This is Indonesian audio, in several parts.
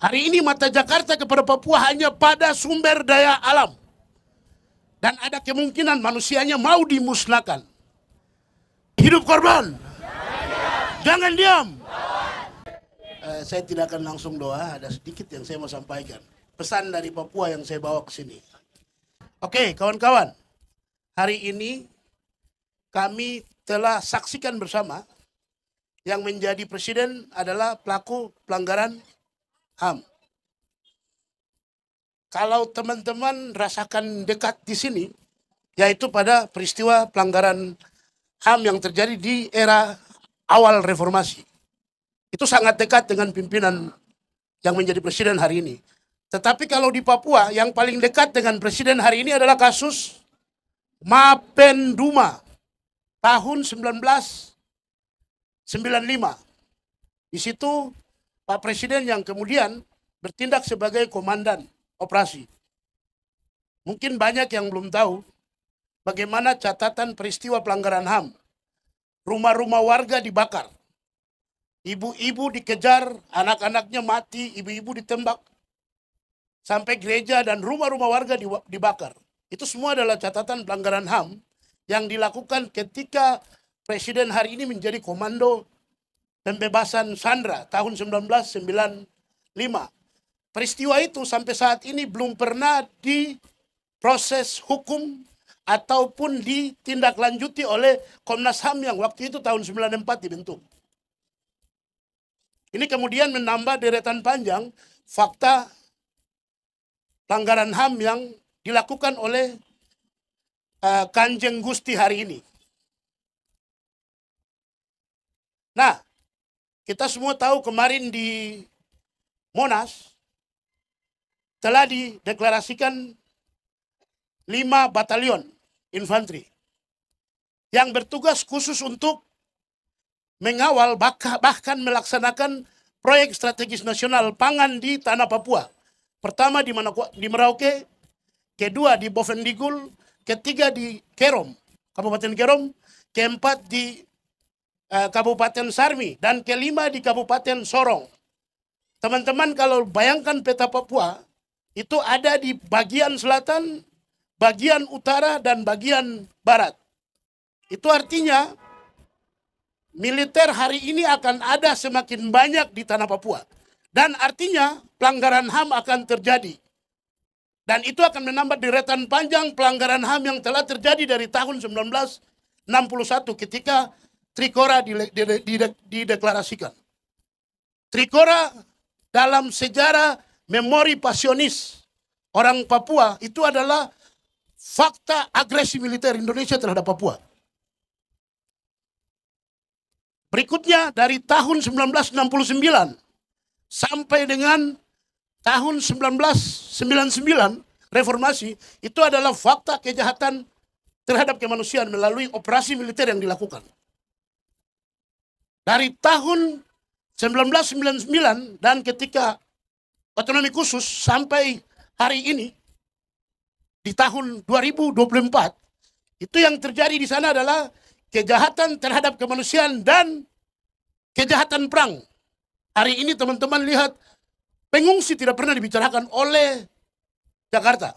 Hari ini mata Jakarta kepada Papua hanya pada sumber daya alam. Dan ada kemungkinan manusianya mau dimusnahkan. Hidup korban. Jangan diam. Jangan diam. Uh, eh, saya tidak akan langsung doa, ada sedikit yang saya mau sampaikan. Pesan dari Papua yang saya bawa ke sini. Oke, okay, kawan-kawan. Hari ini kami telah saksikan bersama yang menjadi presiden adalah pelaku pelanggaran HAM. Kalau teman-teman rasakan dekat di sini, yaitu pada peristiwa pelanggaran HAM yang terjadi di era awal reformasi. Itu sangat dekat dengan pimpinan yang menjadi presiden hari ini. Tetapi kalau di Papua, yang paling dekat dengan presiden hari ini adalah kasus Mapen Mapenduma tahun 1995. Di situ Pak Presiden yang kemudian bertindak sebagai komandan operasi. Mungkin banyak yang belum tahu bagaimana catatan peristiwa pelanggaran HAM. Rumah-rumah warga dibakar. Ibu-ibu dikejar, anak-anaknya mati, ibu-ibu ditembak. Sampai gereja dan rumah-rumah warga dibakar. Itu semua adalah catatan pelanggaran HAM yang dilakukan ketika Presiden hari ini menjadi komando pembebasan Sandra tahun 1995. Peristiwa itu sampai saat ini belum pernah diproses hukum ataupun ditindaklanjuti oleh Komnas HAM yang waktu itu tahun 94 dibentuk. Ini kemudian menambah deretan panjang fakta pelanggaran HAM yang dilakukan oleh uh, Kanjeng Gusti hari ini. Nah, kita semua tahu kemarin di Monas telah dideklarasikan lima batalion infanteri yang bertugas khusus untuk mengawal bahkan melaksanakan proyek strategis nasional pangan di tanah Papua. Pertama di, mana di Merauke, kedua di Bovendigul, ketiga di Kerom, Kabupaten Kerom, keempat di Eh, Kabupaten Sarmi dan kelima di Kabupaten Sorong. Teman-teman kalau bayangkan peta Papua itu ada di bagian selatan, bagian utara dan bagian barat. Itu artinya militer hari ini akan ada semakin banyak di tanah Papua dan artinya pelanggaran HAM akan terjadi. Dan itu akan menambah deretan panjang pelanggaran HAM yang telah terjadi dari tahun 1961 ketika Trikora dideklarasikan. Trikora dalam sejarah memori pasionis orang Papua itu adalah fakta agresi militer Indonesia terhadap Papua. Berikutnya dari tahun 1969 sampai dengan tahun 1999 reformasi itu adalah fakta kejahatan terhadap kemanusiaan melalui operasi militer yang dilakukan dari tahun 1999 dan ketika otonomi khusus sampai hari ini di tahun 2024 itu yang terjadi di sana adalah kejahatan terhadap kemanusiaan dan kejahatan perang. Hari ini teman-teman lihat pengungsi tidak pernah dibicarakan oleh Jakarta.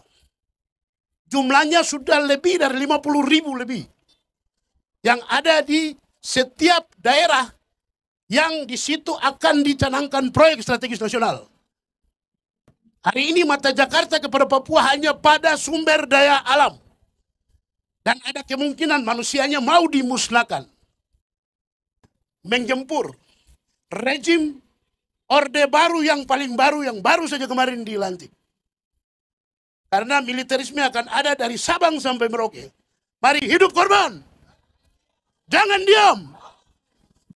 Jumlahnya sudah lebih dari 50 ribu lebih. Yang ada di setiap daerah yang di situ akan dicanangkan proyek strategis nasional. Hari ini mata Jakarta kepada Papua hanya pada sumber daya alam. Dan ada kemungkinan manusianya mau dimusnahkan. Menggempur rejim Orde baru yang paling baru, yang baru saja kemarin dilantik. Karena militerisme akan ada dari Sabang sampai Merauke. Mari hidup korban. Jangan diam.